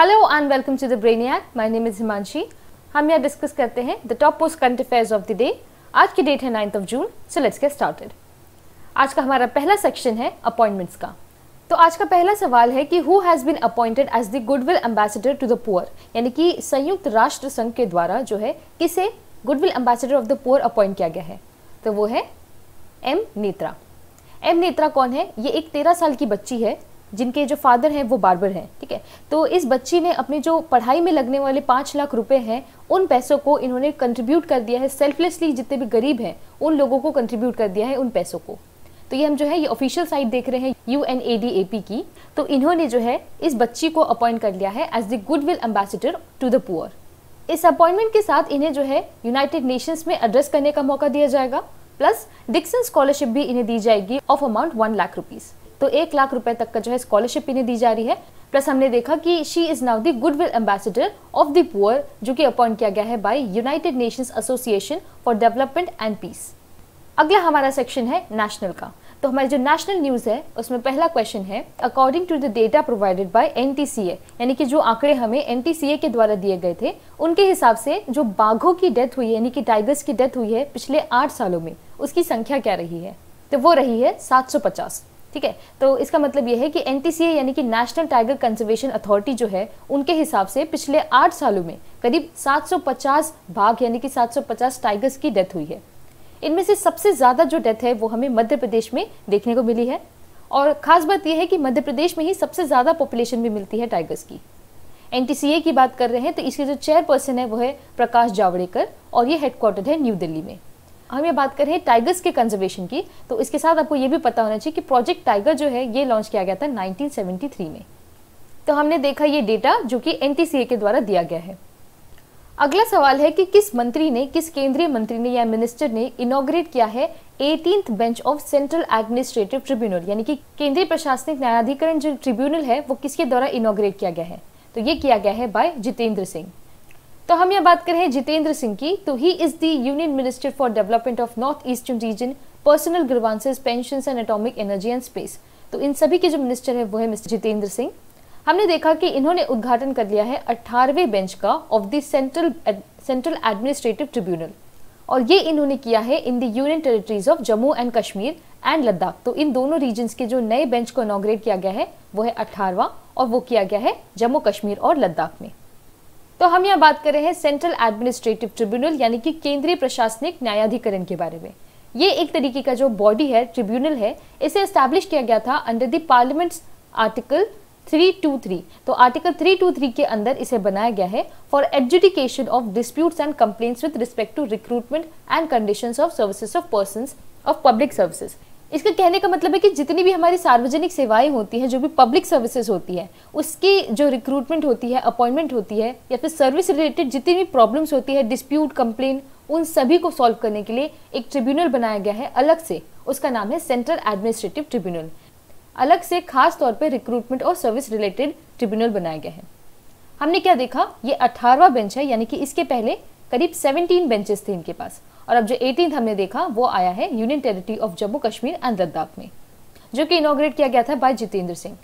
hello and welcome to the Brainiac my name is Himanshi हम यहाँ discuss करते हैं the top most current affairs of the day आज की डेट है ninth of June so let's get started आज का हमारा पहला सेक्शन है अपॉइंटमेंट्स का तो आज का पहला सवाल है कि who has been appointed as the goodwill ambassador to the poor यानी कि संयुक्त राष्ट्र संघ के द्वारा जो है किसे goodwill ambassador of the poor appoint किया गया है तो वो है एम नेत्रा एम नेत्रा कौन है ये एक तेरह साल की बच्ची है जिनके जो फादर हैं वो बार्बर हैं ठीक है तो इस बच्ची ने अपनी जो पढ़ाई में लगने वाले पाँच लाख रुपए हैं उन पैसों को इन्होंने कंट्रीब्यूट कर दिया है सेल्फलेसली जितने भी गरीब हैं उन लोगों को कंट्रीब्यूट कर दिया है उन पैसों को तो ये हम जो है ये ऑफिशियल साइट देख रहे हैं यू की तो इन्होंने जो है इस बच्ची को अपॉइंट कर लिया है as the goodwill ambassador to the poor इस अपॉइंटमेंट के साथ इन्हें जो है यूनाइटेड नेशंस में एड्रेस करने का मौका दिया जाएगा प्लस डिक्सन स्कॉलरशिप भी इन्हें दी जाएगी of amount one lakh rupees तो एक लाख रुपए तक का जो है स्कॉलरशिप इन्हें दी जा रही है प्लस हमने देखा कि she is now the goodwill ambassador of the poor जो कि अपॉइंट किया गया है by United Nations Association for Development and Peace अगला हमारा सेक्शन है नेशनल का तो हमारी जो नेशनल न्यूज़ है उसमें पहला क्वेश्चन है according to the data provided by N यानी कि जो आंकड़े हमें एन के द्वारा दिए गए थे उनके हिसाब से जो बाघों की डेथ हुई है यानी कि टाइगर्स की डेथ हुई है पिछले आठ सालों में उसकी संख्या क्या रही है तो वो रही है सात ठीक है तो इसका मतलब यह है कि एन यानी कि नेशनल टाइगर कंजर्वेशन अथॉरिटी जो है उनके हिसाब से पिछले आठ सालों में करीब 750 बाघ यानी कि 750 टाइगर्स की डेथ हुई है इनमें से सबसे ज़्यादा जो डेथ है वो हमें मध्य प्रदेश में देखने को मिली है और ख़ास बात यह है कि मध्य प्रदेश में ही सबसे ज़्यादा पॉपुलेशन भी मिलती है टाइगर्स की एन की बात कर रहे हैं तो इसके जो चेयरपर्सन है वो है प्रकाश जावड़ेकर और ये हेडक्वार्टर है न्यू दिल्ली में हम ये बात करें टाइगर्स के कंजर्वेशन की तो इसके साथ आपको ये भी पता होना चाहिए कि प्रोजेक्ट टाइगर जो है ये लॉन्च किया गया था 1973 में तो हमने देखा ये डेटा जो कि एन के द्वारा दिया गया है अगला सवाल है कि किस मंत्री ने किस केंद्रीय मंत्री ने या मिनिस्टर ने इनोग्रेट किया है eighteen bench of Central administrative Tribunal यानी कि केंद्रीय प्रशासनिक न्यायाधिकरण जो ट्रिब्यूनल है वो किसके द्वारा इनोग्रेट किया गया है तो ये किया गया है बाय जितेंद्र सिंह तो हम यहाँ बात करें जितेंद्र सिंह की तो he is the union minister for development of north eastern region personnel grievances pension and atomic energy and space तो इन सभी के जो मिनिस्टर है वो है मिस्टर जितेंद्र सिंह हमने देखा कि इन्होंने उद्घाटन कर लिया है अठारहवें बेंच का of the central central administrative tribunal और ये इन्होंने किया है in the union territories of Jammu and Kashmir and Ladakh तो इन दोनों रीजन के जो नए बेंच को इनोग्रेट किया गया है वो है अठारवा और वो किया गया है जम्मू कश्मीर और लद्दाख में तो हम यहाँ बात कर रहे हैं सेंट्रल एडमिनिस्ट्रेटिव ट्रिब्यूनल यानी कि केंद्रीय प्रशासनिक न्यायाधिकरण के बारे में ये एक तरीके का जो बॉडी है ट्रिब्यूनल है इसे एस्टैब्लिश किया गया था अंडर द पार्लियामेंट आर्टिकल 323 तो आर्टिकल 323 के अंदर इसे बनाया गया है for adjudication of disputes and complaints with respect to recruitment and conditions of services of person of public services इसका कहने का मतलब है कि जितनी भी हमारी सार्वजनिक सेवाएं होती हैं जो भी पब्लिक सर्विसेज होती है उसकी जो रिक्रूटमेंट होती है अपॉइंटमेंट होती है या फिर सर्विस रिलेटेड जितनी भी प्रॉब्लम्स होती है डिस्प्यूट कंप्लेन उन सभी को सॉल्व करने के लिए एक ट्रिब्यूनल बनाया गया है अलग से उसका नाम है सेंट्रल एडमिनिस्ट्रेटिव ट्रिब्यूनल अलग से खास तौर पर रिक्रूटमेंट और सर्विस रिलेटेड ट्रिब्यूनल बनाया गया है हमने क्या देखा ये अठारवा बेंच है यानी कि इसके पहले करीब सेवनटीन बेंचेस थे इनके पास और अब जो एटीन हमने देखा वो आया है union territory of Jammu Kashmir and Ladakh में जो कि इनोग्रेट किया गया था बाय जितेंद्र सिंह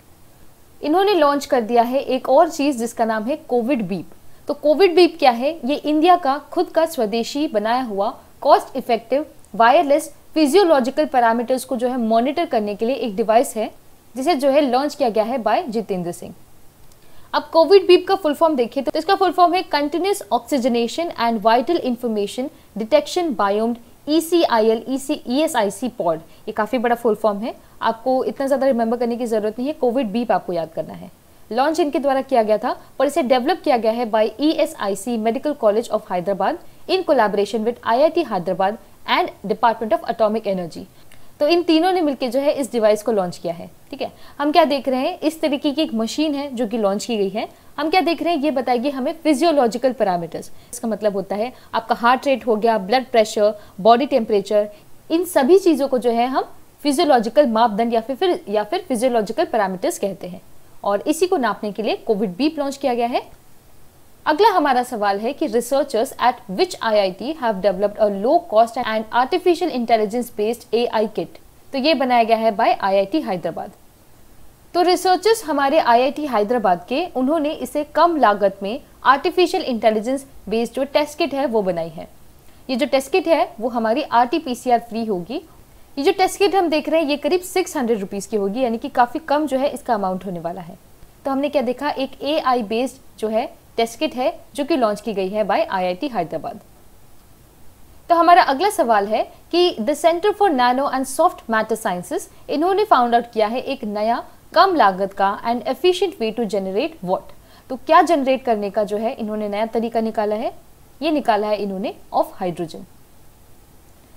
इन्होंने लॉन्च कर दिया है एक और चीज़ जिसका नाम है कोविड बीप तो कोविड बीप क्या है ये इंडिया का खुद का स्वदेशी बनाया हुआ cost effective wireless physiological parameters को जो है मॉनिटर करने के लिए एक डिवाइस है जिसे जो है लॉन्च किया गया है बाय जितेंद्र सिंह अब कोविड बीप का फुल फॉर्म देखिए तो इसका फुल फॉर्म है continuous oxygenation and vital information detection biomed E C I L E C E S I C pod ये काफ़ी बड़ा फुल फॉर्म है आपको इतना ज़्यादा रिमेंबर करने की ज़रूरत नहीं है कोविड बीप आपको याद करना है लॉन्च इनके द्वारा किया गया था और इसे डेवलप किया गया है by C medical college of Hyderabad in collaboration with IIT Hyderabad and department of atomic energy तो इन तीनों ने मिलकर जो है इस डिवाइस को लॉन्च किया है ठीक है हम क्या देख रहे हैं इस तरीके की एक मशीन है जो कि लॉन्च की गई है हम क्या देख रहे हैं ये बताएगी हमें फिजियोलॉजिकल पैरामीटर्स इसका मतलब होता है आपका हार्ट रेट हो गया ब्लड प्रेशर बॉडी टेम्परेचर इन सभी चीज़ों को जो है हम फिजियोलॉजिकल मापदंड या फिर या फिर फिजियोलॉजिकल पैरामीटर्स कहते हैं और इसी को नापने के लिए कोविड बीप लॉन्च किया गया है अगला हमारा सवाल है कि researchers at which IIT have developed a low cost and artificial intelligence based AI kit तो ये बनाया गया है बाय आईआईटी हैदराबाद तो रिसर्चर्स हमारे आईआईटी हैदराबाद के उन्होंने इसे कम लागत में आर्टिफिशियल इंटेलिजेंस बेस्ड जो टेस्ट किट है वो बनाई है ये जो टेस्ट किट है वो हमारी आर टी फ्री होगी ये जो टेस्ट किट हम देख रहे हैं ये करीब सिक्स हंड्रेड रुपीज़ की होगी यानी कि काफ़ी कम जो है इसका अमाउंट होने वाला है तो हमने क्या देखा एक ए आई बेस्ड जो है टेस्ट किट है जो कि लॉन्च की गई है बाय आईआईटी हैदराबाद तो हमारा अगला सवाल है कि the centre for nano and soft matter sciences इन्होंने फाउंड आउट किया है एक नया कम लागत का and efficient way to generate what तो क्या जनरेट करने का जो है इन्होंने नया तरीका निकाला है ये निकाला है इन्होंने ऑफ हाइड्रोजन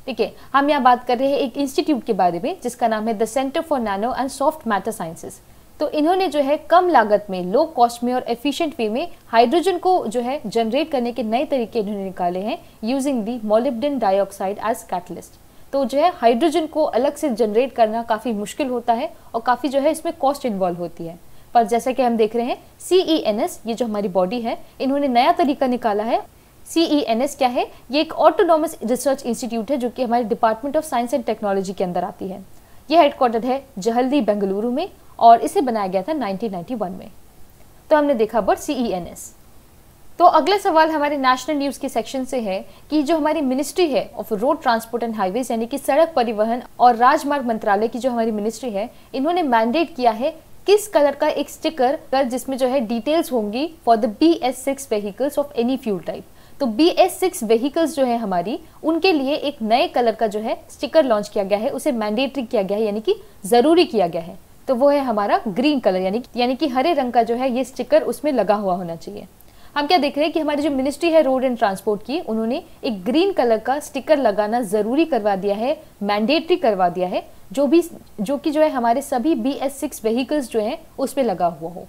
ठीक है हम यहाँ बात कर रहे हैं एक इंस्टीट्यूट के बारे में जिसका नाम है the centre for nano and soft matter sciences तो इन्होंने जो है कम लागत में लो कॉस्ट में और एफिशिएंट वे में हाइड्रोजन को जो है जनरेट करने के नए तरीके इन्होंने निकाले हैं using the molybdenum dioxide as catalyst तो जो है हाइड्रोजन को अलग से जनरेट करना काफ़ी मुश्किल होता है और काफ़ी जो है इसमें कॉस्ट इन्वॉल्व होती है पर जैसा कि हम देख रहे हैं सी एन एस ये जो हमारी बॉडी है इन्होंने नया तरीका निकाला है सीई एन एस क्या है ये एक ऑटोनॉमस रिसर्च इंस्टीट्यूट है जो कि हमारे department of science and technology के अंदर आती है ये हेडक्वार्टर है जहल्दी बेंगलुरु में और इसे बनाया गया था 1991 में तो हमने देखा अबाउट सी e तो अगला सवाल हमारे नेशनल न्यूज़ के सेक्शन से है कि जो हमारी मिनिस्ट्री है of road transport and highways यानी कि सड़क परिवहन और राजमार्ग मंत्रालय की जो हमारी मिनिस्ट्री है इन्होंने मैंडेट किया है किस कलर का एक स्टिकर कर जिसमें जो है डिटेल्स होंगी for the B S six vehicles of any fuel type तो बी एस सिक्स व्हीकल्स जो है हमारी उनके लिए एक नए कलर का जो है स्टिकर लॉन्च किया गया है उसे मैंडेटरी किया गया है यानी कि ज़रूरी किया गया है तो वो है हमारा ग्रीन कलर यानी यानी कि हरे रंग का जो है ये स्टिकर उसमें लगा हुआ होना चाहिए हम क्या देख रहे हैं कि हमारी जो मिनिस्ट्री है रोड एंड ट्रांसपोर्ट की उन्होंने एक ग्रीन कलर का स्टिकर लगाना ज़रूरी करवा दिया है मैंडेटरी करवा दिया है जो भी जो कि जो है हमारे सभी बी एस सिक्स व्हीकल्स जो है उसमें लगा हुआ हो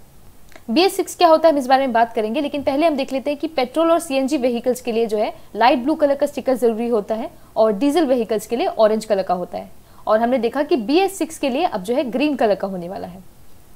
बी क्या होता है हम इस बारे में बात करेंगे लेकिन पहले हम देख लेते हैं कि पेट्रोल और सीएनजी व्हीकल्स के लिए जो है लाइट ब्लू कलर का स्टिकर ज़रूरी होता है और डीजल व्हीकल्स के लिए ऑरेंज कलर का होता है और हमने देखा कि बी के लिए अब जो है ग्रीन कलर का होने वाला है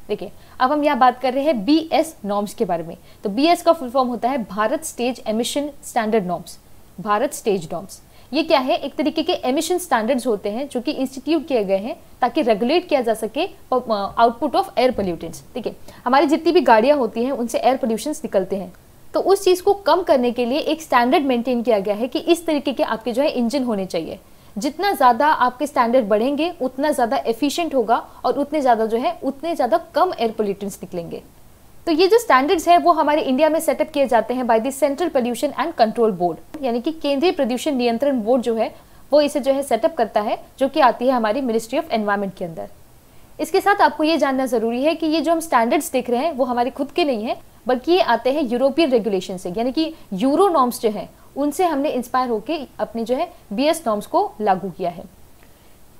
देखिए अब हम यहाँ बात कर रहे हैं बी एस नॉर्म्स के बारे में तो बी एस का फुल फॉर्म होता है Bharat stage emission standard norms Bharat stage norms ये क्या है एक तरीके के एमिशन स्टैंडर्ड्स होते हैं जो कि इंस्टीट्यूट किए गए हैं ताकि रेगुलेट किया जा सके आउटपुट ऑफ एयर पोल्यूटेंट्स ठीक है हमारी जितनी भी गाड़ियाँ होती हैं उनसे एयर पोल्यूशन निकलते हैं तो उस चीज़ को कम करने के लिए एक स्टैंडर्ड मेंटेन किया गया है कि इस तरीके के आपके जो है इंजन होने चाहिए जितना ज़्यादा आपके स्टैंडर्ड बढ़ेंगे उतना ज़्यादा एफिशिएंट होगा और उतने ज़्यादा जो है उतने ज़्यादा कम एयर पोल्यूटेंट्स निकलेंगे तो ये जो स्टैंडर्ड्स है वो हमारे इंडिया में सेटअप किए जाते हैं by the central pollution and control board यानी कि केंद्रीय प्रदूषण नियंत्रण बोर्ड जो है वो इसे जो है सेटअप करता है जो कि आती है हमारी मिनिस्ट्री ऑफ एनवायरमेंट के अंदर इसके साथ आपको ये जानना ज़रूरी है कि ये जो हम स्टैंडर्ड्स देख रहे हैं वो हमारे खुद के नहीं है बल्कि ये आते हैं यूरोपियन रेगुलेशन से यानी कि यूरो नॉर्म्स जो है उनसे हमने इंस्पायर होकर अपने जो है बी नॉर्म्स को लागू किया है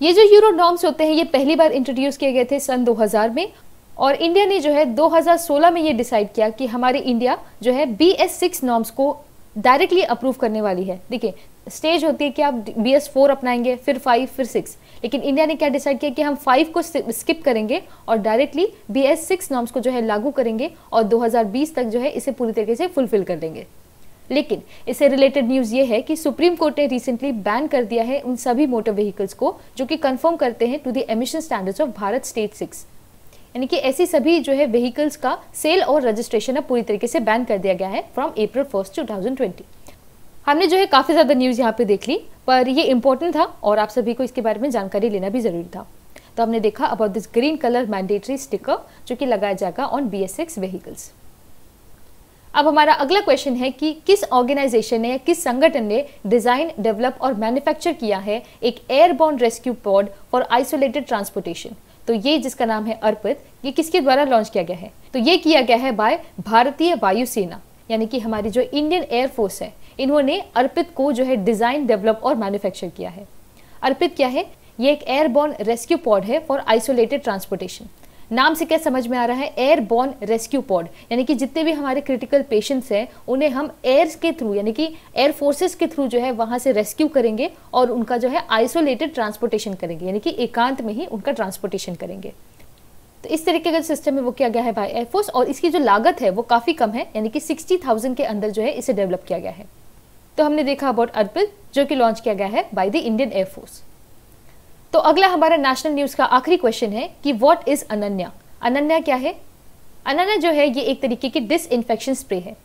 ये जो यूरो नॉर्म्स होते हैं ये पहली बार इंट्रोड्यूस किए गए थे सन 2000 में और इंडिया ने जो है 2016 में ये डिसाइड किया कि हमारे इंडिया जो है बी एस सिक्स नॉर्म्स को डायरेक्टली अप्रूव करने वाली है देखिए स्टेज होती है कि आप बी एस फोर अपनाएंगे फिर फाइव फिर सिक्स लेकिन इंडिया ने क्या डिसाइड किया कि हम फाइव को स्किप करेंगे और directly B S six norms को जो है लागू करेंगे और 2020 तक जो है इसे पूरी तरीके से फुलफिल कर देंगे लेकिन इससे रिलेटेड न्यूज़ ये है कि सुप्रीम कोर्ट ने रिसेंटली बैन कर दिया है उन सभी मोटर व्हीकल्स को जो कि कंफर्म करते हैं to the emission standards of Bharat state six यानी कि ऐसी सभी जो है व्हीकल्स का सेल और रजिस्ट्रेशन अब पूरी तरीके से बैन कर दिया गया है फ्रॉम अप्रैल फर्स्ट टू हमने जो है काफ़ी ज़्यादा न्यूज़ यहाँ पे देख ली पर ये इम्पोर्टेंट था और आप सभी को इसके बारे में जानकारी लेना भी ज़रूरी था तो हमने देखा about this green colour mandatory sticker जो कि लगाया जाएगा on B S X vehicles अब हमारा अगला क्वेश्चन है कि किस ऑर्गेनाइजेशन ने किस संगठन ने डिज़ाइन डेवलप और मैन्युफैक्चर किया है एक airborne rescue pod for isolated transportation तो ये जिसका नाम है अर्पित ये किसके द्वारा लॉन्च किया गया है तो ये किया गया है बाय भारतीय वायुसेना यानी कि हमारी जो इंडियन एयरफोर्स है इन्होंने अर्पित को जो है डिज़ाइन डेवलप और मैन्युफैक्चर किया है अर्पित क्या है ये एक एयरबॉर्न रेस्क्यू पॉड है फॉर आइसोलेटेड ट्रांसपोर्टेशन नाम से क्या समझ में आ रहा है एयरबॉर्न रेस्क्यू पॉड यानी कि जितने भी हमारे क्रिटिकल पेशेंट्स हैं उन्हें हम एयर के थ्रू यानी कि एयर फोर्सेस के थ्रू जो है वहां से रेस्क्यू करेंगे और उनका जो है आइसोलेटेड ट्रांसपोर्टेशन करेंगे यानी कि एकांत में ही उनका ट्रांसपोर्टेशन करेंगे तो इस तरीके का सिस्टम है वो किया गया है बाय एयरफोर्स और इसकी जो लागत है वो काफ़ी कम है यानी कि सिक्सटी थाउजेंड के अंदर जो है इसे डेवलप किया गया है तो हमने देखा अबाउट अर्पिल जो कि लॉन्च किया गया है बाय द इंडियन एयरफोर्स तो अगला हमारा नेशनल न्यूज़ का आखिरी क्वेश्चन है कि वॉट इज़ अनन्या अनन्या क्या है अनन्या जो है ये एक तरीके की डिस इन्फेक्शन स्प्रे है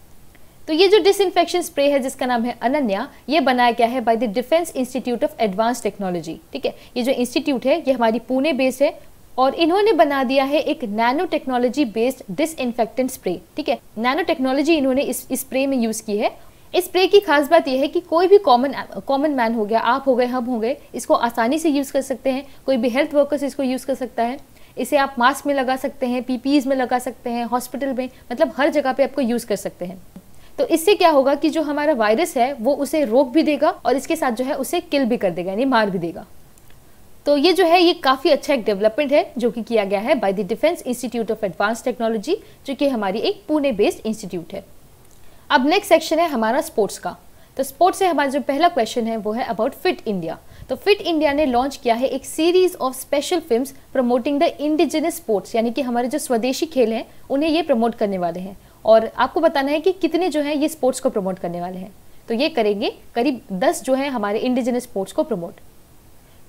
तो ये जो डिस इन्फेक्शन स्प्रे है जिसका नाम है अनन्या ये बनाया गया है by the defence institute of advance technology ठीक है ये जो इंस्टीट्यूट है ये हमारी पुणे बेस्ड है और इन्होंने बना दिया है एक nanotechnology based disinfectant spray ठीक है नैनो टेक्नोलॉजी इन्होंने इस स्प्रे में यूज़ की है इस स्प्रे की खास बात यह है कि कोई भी कॉमन कॉमन मैन हो गया आप हो गए हम हो गए इसको आसानी से यूज़ कर सकते हैं कोई भी हेल्थ वर्कर्स इसको यूज़ कर सकता है इसे आप मास्क में लगा सकते हैं पीपीज e में लगा सकते हैं हॉस्पिटल में मतलब हर जगह पे आपको यूज़ कर सकते हैं तो इससे क्या होगा कि जो हमारा वायरस है वो उसे रोक भी देगा और इसके साथ जो है उसे किल भी कर देगा यानी मार भी देगा तो ये जो है ये काफ़ी अच्छा एक डेवलपमेंट है जो कि किया गया है by the defence institute of advance technology जो कि हमारी एक पुणे बेस्ड इंस्टीट्यूट है अब नेक्स्ट सेक्शन है हमारा स्पोर्ट्स का तो स्पोर्ट्स से हमारा जो पहला क्वेश्चन है वो है अबाउट फिट इंडिया तो फिट इंडिया ने लॉन्च किया है एक series of special films promoting the indigenous sports यानी कि हमारे जो स्वदेशी खेल हैं उन्हें ये प्रमोट करने वाले हैं और आपको बताना है कि कितने जो है ये स्पोर्ट्स को प्रमोट करने वाले हैं तो ये करेंगे करीब दस जो है हमारे इंडिजिनस स्पोर्ट्स को प्रमोट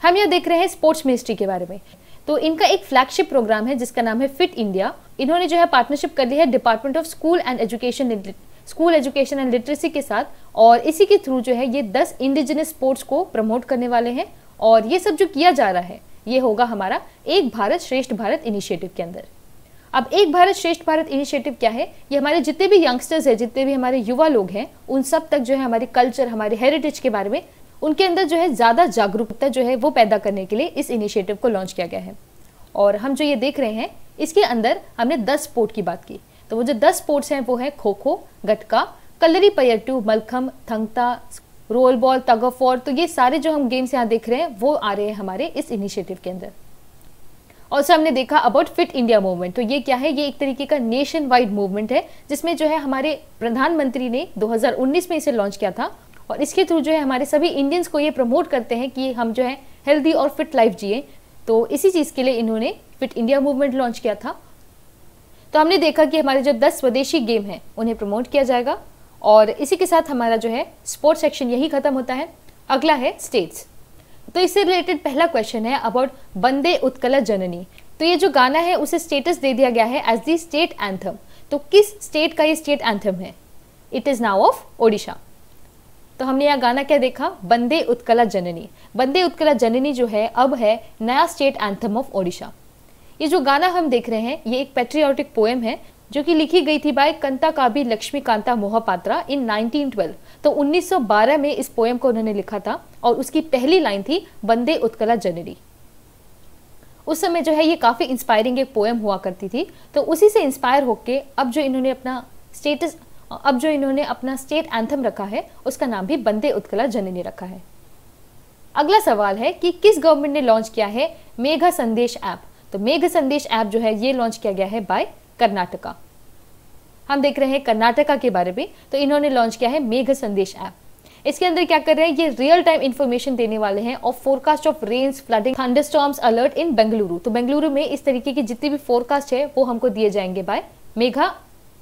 हम यहाँ देख रहे हैं स्पोर्ट्स मिनिस्ट्री के बारे में तो इनका एक फ्लैगशिप प्रोग्राम है जिसका नाम है फिट इंडिया इन्होंने जो है पार्टनरशिप कर ली है department of school and education school education and literacy के साथ और इसी के थ्रू जो है ये दस इंडिजिनस स्पोर्ट्स को प्रमोट करने वाले हैं और ये सब जो किया जा रहा है ये होगा हमारा एक भारत श्रेष्ठ भारत इनिशिएटिव के अंदर अब एक भारत श्रेष्ठ भारत इनिशिएटिव क्या है ये हमारे जितने भी यंगस्टर्स हैं जितने भी हमारे युवा लोग हैं उन सब तक जो है हमारे कल्चर हमारे हेरिटेज के बारे में उनके अंदर जो है ज़्यादा जागरूकता जो है वो पैदा करने के लिए इस इनिशिएटिव को लॉन्च किया गया है और हम जो ये देख रहे हैं इसके अंदर हमने दस स्पोर्ट की बात की तो वो जो दस स्पोर्ट्स हैं वो हैं kho kho gatka kalaripayattu mallakhamb thangta roll ball tug of war तो ये सारे जो हम गेम्स यहाँ देख रहे हैं वो आ रहे हैं हमारे इस इनिशिएटिव के अंदर और सर हमने देखा अबाउट फिट इंडिया मूवमेंट तो ये क्या है ये एक तरीके का नेशन वाइड मूवमेंट है जिसमें जो है हमारे प्रधानमंत्री ने 2019 में इसे लॉन्च किया था और इसके थ्रू जो है हमारे सभी इंडियंस को ये प्रमोट करते हैं कि हम जो है हेल्दी और फिट लाइफ जिए तो इसी चीज़ के लिए इन्होंने फिट इंडिया मूवमेंट लॉन्च किया था तो हमने देखा कि हमारे जो दस स्वदेशी गेम हैं उन्हें प्रमोट किया जाएगा और इसी के साथ हमारा जो है स्पोर्ट्स सेक्शन यही खत्म होता है अगला है स्टेट्स तो इससे रिलेटेड पहला क्वेश्चन है अबाउट बंदे उत्कला जननी तो ये जो गाना है उसे स्टेटस दे दिया गया है एज दी स्टेट एंथम तो किस स्टेट का ये स्टेट एंथम है it is now of Odisha तो हमने यह गाना क्या देखा बंदे उत्कला जननी बंदे उत्कला जननी जो है अब है नया स्टेट एंथम ऑफ ओडिशा ये जो गाना हम देख रहे हैं ये एक पेट्रियाटिक पोएम है जो कि लिखी गई थी बाय कंता काबी लक्ष्मीकांता मोहपात्रा इन 1912 तो 1912 में इस पोएम को उन्होंने लिखा था और उसकी पहली लाइन थी वंदे उत्कला जनरी उस समय जो है ये काफ़ी इंस्पायरिंग एक पोएम हुआ करती थी तो उसी से इंस्पायर होकर अब जो इन्होंने अपना स्टेटस अब जो इन्होंने अपना स्टेट एंथम रखा है उसका नाम भी बंदे उत्कला जननी रखा है अगला सवाल है कि किस गवर्नमेंट ने लॉन्च किया है मेघा संदेश ऐप तो मेघ संदेश ऐप जो है ये लॉन्च किया गया है बाय कर्नाटका हम देख रहे हैं कर्नाटका के बारे में तो इन्होंने लॉन्च किया है मेघ संदेश ऐप इसके अंदर क्या कर रहे हैं ये रियल टाइम इन्फॉर्मेशन देने वाले हैं और forecast of rains flooding thunderstorms alert in Bengaluru तो बेंगलुरु में इस तरीके की जितनी भी फोरकास्ट है वो हमको दिए जाएंगे बाय मेघा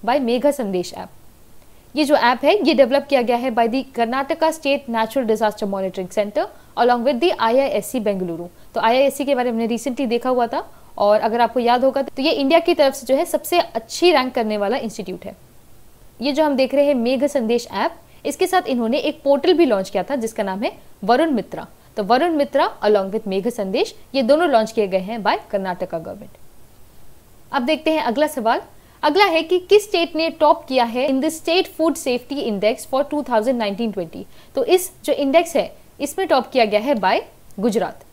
बाय मेघा संदेश ऐप ये जो ऐप है ये डेवलप किया गया है by the Karnataka state natural disaster monitoring centre along with the IISc Bengaluru तो आईआईएससी के बारे में रिसेंटली देखा हुआ था और अगर आपको याद होगा तो ये इंडिया की तरफ से जो है सबसे अच्छी रैंक करने वाला इंस्टीट्यूट है ये जो हम देख रहे हैं मेघ संदेश ऐप इसके साथ इन्होंने एक पोर्टल भी लॉन्च किया था जिसका नाम है वरुण मित्रा तो वरुण मित्रा अलॉन्ग विथ मेघ संदेश ये दोनों लॉन्च किए गए हैं बाय कर्नाटका गवर्नमेंट अब देखते हैं अगला सवाल अगला है कि किस स्टेट ने टॉप किया है in the state food safety index for 2019-20 तो इस जो इंडेक्स है इसमें टॉप किया गया है बाय गुजरात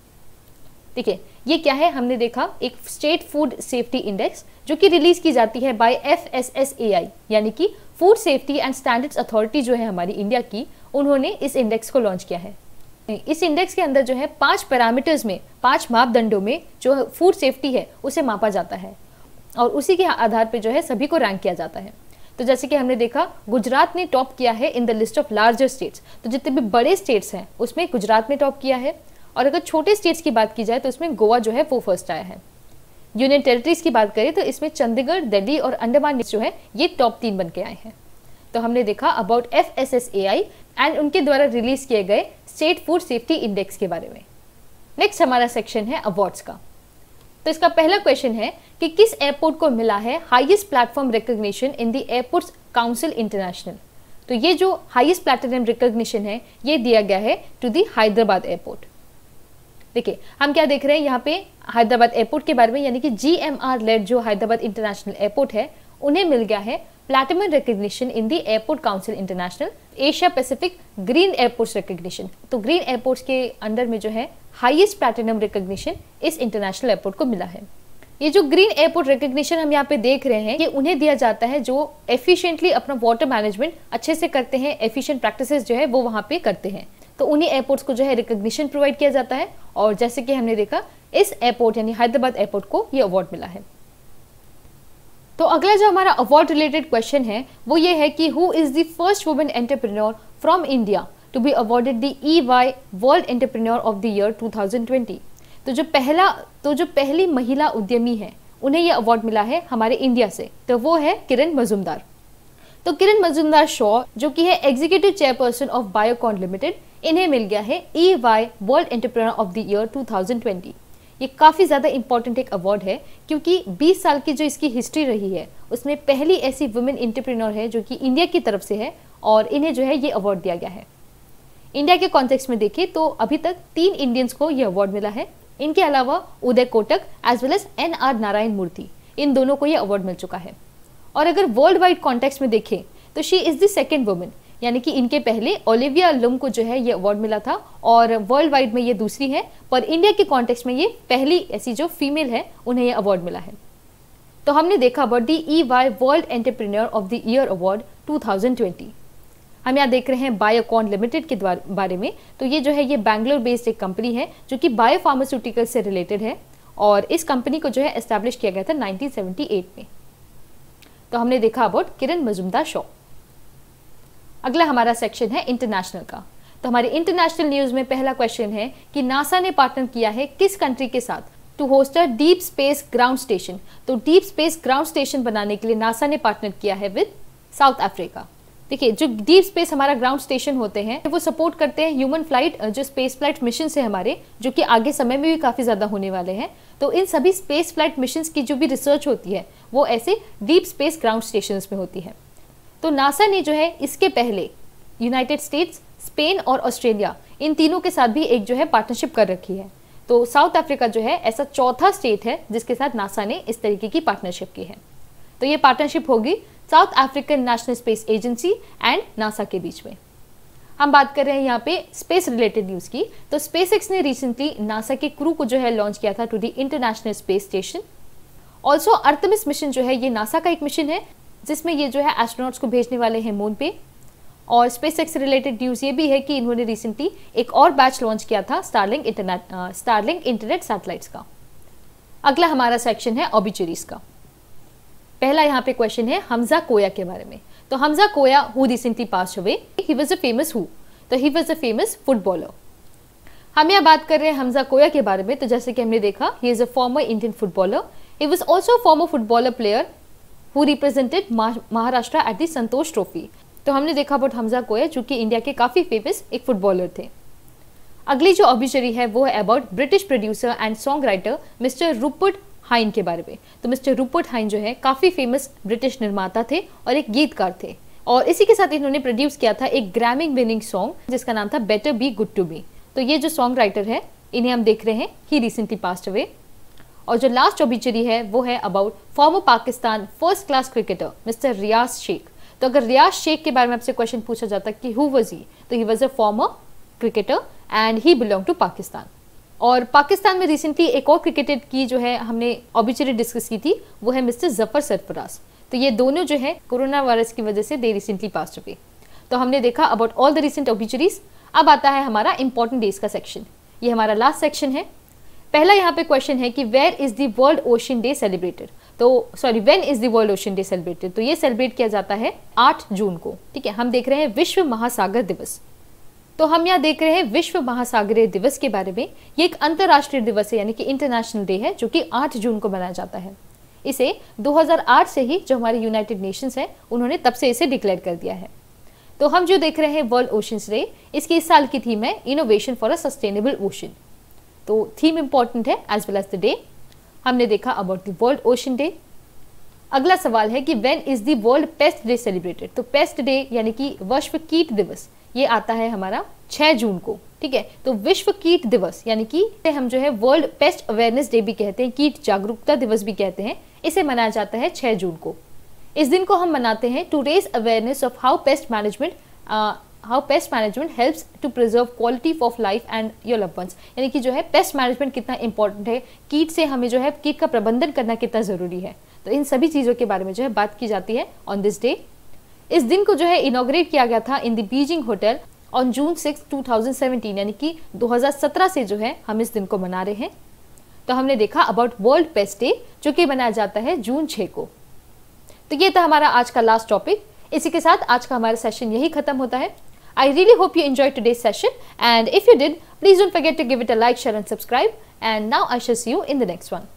ठीक है ये क्या है हमने देखा एक स्टेट फूड सेफ्टी इंडेक्स जो कि रिलीज की जाती है by F S S A I यानी कि food safety and standards authority जो है हमारी इंडिया की उन्होंने इस इंडेक्स को लॉन्च किया है इस इंडेक्स के अंदर जो है पांच पैरामीटर्स में पांच मापदंडों में जो फूड सेफ्टी है उसे मापा जाता है और उसी के आधार पर जो है सभी को रैंक किया जाता है तो जैसे कि हमने देखा गुजरात ने टॉप किया है in the list of larger states तो जितने भी बड़े स्टेट्स हैं उसमें गुजरात ने टॉप किया है और अगर छोटे स्टेट्स की बात की जाए तो इसमें गोवा जो है वो फर्स्ट आया है यूनियन टेरिटरीज की बात करें तो इसमें चंडीगढ़ दिल्ली और अंडमान जो है ये टॉप तीन बन के आए हैं तो हमने देखा about F S S A I and उनके द्वारा रिलीज किए गए स्टेट फूड सेफ्टी इंडेक्स के बारे में नेक्स्ट हमारा सेक्शन है अवार्ड्स का तो इसका पहला क्वेश्चन है कि किस एयरपोर्ट को मिला है highest platform recognition in the airports council international तो ये जो हाईएस्ट प्लेटिनम रिकग्निशन है ये दिया गया है टू दी हैदराबाद एयरपोर्ट देखिए हम क्या देख रहे हैं यहाँ पे हैदराबाद एयरपोर्ट के बारे में यानी कि जी लेट जो हैदराबाद इंटरनेशनल एयरपोर्ट है उन्हें मिल गया है platinum recognition in the airport council international Asia Pacific green airport recognition तो ग्रीन एयरपोर्ट के अंडर में जो है हाइएस्ट प्लेटिनम रिकग्निशन इस इंटरनेशनल एयरपोर्ट को मिला है ये जो ग्रीन एयरपोर्ट रिकग्निशन हम यहाँ पे देख रहे हैं ये उन्हें दिया जाता है जो एफिशिएंटली अपना वाटर मैनेजमेंट अच्छे से करते हैं एफिशिएंट प्रैक्टिसेस जो है वो वहाँ पे करते हैं तो उन्हीं एयरपोर्ट्स को जो है रिकोगशन प्रोवाइड किया जाता है और जैसे कि हमने देखा इस एयरपोर्ट यानी हैदराबाद एयरपोर्ट को ये अवार्ड मिला है तो अगला जो हमारा अवार्ड रिलेटेड क्वेश्चन है वो ये है कि who is the first women entrepreneur from India to be awarded the E Y world entrepreneur of the year 2020 तो जो पहला तो जो पहली महिला उद्यमी है उन्हें यह अवार्ड मिला है हमारे इंडिया से तो वो है किरण मजुमदार तो किरण मजुमदार शॉ जो कि है executive chairperson of Biocon limited इन्हें मिल गया है E Y world entrepreneur of the year 2020 ये काफ़ी ज़्यादा इंपॉर्टेंट एक अवार्ड है क्योंकि 20 साल की जो इसकी हिस्ट्री रही है उसमें पहली ऐसी वुमेन एंटरप्रेन्योर है जो कि इंडिया की तरफ से है और इन्हें जो है ये अवार्ड दिया गया है इंडिया के कॉन्टेक्स्ट में देखें तो अभी तक तीन इंडियंस को ये अवार्ड मिला है इनके अलावा Uday Kotak as well as N R Narayana Murthy इन दोनों को ये अवार्ड मिल चुका है और अगर वर्ल्ड वाइड कॉन्टेक्स्ट में देखें तो she is the second women यानी कि इनके पहले ओलिविया लुम को जो है ये अवार्ड मिला था और वर्ल्ड वाइड में ये दूसरी है पर इंडिया के कॉन्टेक्स्ट में ये पहली ऐसी जो फीमेल है उन्हें ये अवार्ड मिला है तो हमने देखा but the E Y world entrepreneur of the year award 2020 हम यहाँ देख रहे हैं बायोकॉन लिमिटेड के बारे में तो ये जो है ये बैंगलोर बेस्ड एक कंपनी है जो कि बायो फार्मास्यूटिकल से रिलेटेड है और इस कंपनी को जो है एस्टेब्लिश किया गया था 1978 में तो हमने देखा अबाउट किरण मजुमदार शॉ अगला हमारा सेक्शन है इंटरनेशनल का तो हमारे इंटरनेशनल न्यूज़ में पहला क्वेश्चन है कि नासा ने पार्टनर किया है किस कंट्री के साथ to host a deep space ground station तो डीप स्पेस ग्राउंड स्टेशन बनाने के लिए नासा ने पार्टनर किया है विद साउथ अफ्रीका देखिए जो डीप स्पेस हमारा ग्राउंड स्टेशन होते हैं वो सपोर्ट करते हैं ह्यूमन फ्लाइट जो स्पेस फ्लाइट मिशन है हमारे जो कि आगे समय में भी काफ़ी ज़्यादा होने वाले हैं तो इन सभी स्पेस फ्लाइट मिशन की जो भी रिसर्च होती है वो ऐसे डीप स्पेस ग्राउंड स्टेशन में होती है तो नासा ने जो है इसके पहले यूनाइटेड स्टेट्स स्पेन और ऑस्ट्रेलिया इन तीनों के साथ भी एक जो है पार्टनरशिप कर रखी है तो साउथ अफ्रीका जो है ऐसा चौथा स्टेट है जिसके साथ नासा ने इस तरीके की पार्टनरशिप की है तो ये पार्टनरशिप होगी South African national space agency and NASA के बीच में हम बात कर रहे हैं यहाँ पे स्पेस रिलेटेड न्यूज़ की तो स्पेस ने रिसेंटली नासा के क्रू को जो है लॉन्च किया था to the international space station also Artemis mission जो है ये नासा का एक मिशन है जिसमें ये जो है एस्ट्रोनॉट्स को भेजने वाले हैं मून पे और स्पेस एक्स रिलेटेड न्यूज़ ये भी है कि इन्होंने रिसेंटली एक और बैच लॉन्च किया था Starlink internet Starlink internet satellites का अगला हमारा सेक्शन है ऑबिचरीज का पहला यहाँ पे क्वेश्चन है हमजा कोया के बारे में तो Hamza Koya who recently pass हुए he was a famous who तो he was a famous footballer हम यहाँ बात कर रहे हैं हमजा कोया के बारे में तो जैसे कि हमने देखा he is a former Indian footballer he was also former footballer player who represented Maharashtra at the Santosh Trophy तो हमने देखा अबाउट हमजा कोया जो कि इंडिया के काफ़ी फेमस एक फुटबॉलर थे अगली जो ऑब्जरी है वो है about British producer and song writer mister Rupert Hine के बारे में तो मिस्टर रूपर्ट हाइन जो है काफ़ी फेमस ब्रिटिश निर्माता थे और एक गीतकार थे और इसी के साथ इन्होंने प्रोड्यूस किया था एक ग्रामिंग विनिंग सॉन्ग जिसका नाम था better be good to be तो ये जो सॉन्ग राइटर है इन्हें हम देख रहे हैं ही रिसेंटली पास्ट अवे और जो लास्ट ओबिचरी है वो है about former Pakistan first class cricketer mister Riaz Sheikh तो अगर रियाज शेख के बारे में आपसे क्वेश्चन पूछा जाता कि हु वॉज ही तो he was a former cricketer and he belong to Pakistan और पाकिस्तान में रिसेंटली एक और क्रिकेटर की जो है हमने ऑबिचरी डिस्कस की थी वो है मिस्टर जफर सरफराज तो ये दोनों जो है कोरोना वायरस की वजह से दे रिसेंटली पास चुके तो हमने देखा about all the recent obituaries अब आता है हमारा इंपॉर्टेंट डेज का सेक्शन ये हमारा लास्ट सेक्शन है पहला यहाँ पे क्वेश्चन है कि where is the world ocean day celebrated तो sorry when is the world ocean day celebrated तो ये सेलिब्रेट किया जाता है 8 जून को ठीक है हम देख रहे हैं विश्व महासागर दिवस तो हम यहाँ देख रहे हैं विश्व महासागर दिवस के बारे में ये एक अंतर्राष्ट्रीय दिवस है यानी कि इंटरनेशनल डे है जो कि आठ जून को मनाया जाता है इसे 2008 से ही जो हमारे यूनाइटेड नेशंस है उन्होंने तब से इसे डिक्लेयर कर दिया है तो हम जो देख रहे हैं वर्ल्ड ओशन डे इसकी इस साल की थीम है innovation for a sustainable ocean तो थीम इम्पॉर्टेंट है as well as the day हमने देखा about the world ocean day अगला सवाल है कि when is the world pest day celebrated तो पेस्ट डे यानी कि विश्व कीट दिवस ये आता है हमारा 6 जून को ठीक है तो विश्व कीट दिवस यानी कि हम जो है वर्ल्ड पेस्ट अवेयरनेस डे भी कहते हैं कीट जागरूकता दिवस भी कहते हैं इसे मनाया जाता है 6 जून को इस दिन को हम मनाते हैं to raise awareness of how pest management how pest management helps to preserve quality of life and your love यानी कि जो है पेस्ट मैनेजमेंट कितना इंपॉर्टेंट है कीट से हमें जो है कीट का प्रबंधन करना कितना ज़रूरी है तो इन सभी चीज़ों के बारे में जो है बात की जाती है ऑन दिस डे इस दिन को जो है इनोग्रेट किया गया था in the Beijing hotel on June six two 2017 यानी कि 2017 से जो है हम इस दिन को मना रहे हैं तो हमने देखा अबाउट वर्ल्ड पेस्ट डे जो कि मनाया जाता है जून छः को तो ये था हमारा आज का लास्ट टॉपिक इसी के साथ आज का हमारा सेशन यही खत्म होता है I really hope you enjoy today session and if you did please don't forget to give it a like share and subscribe and now I see you in the next one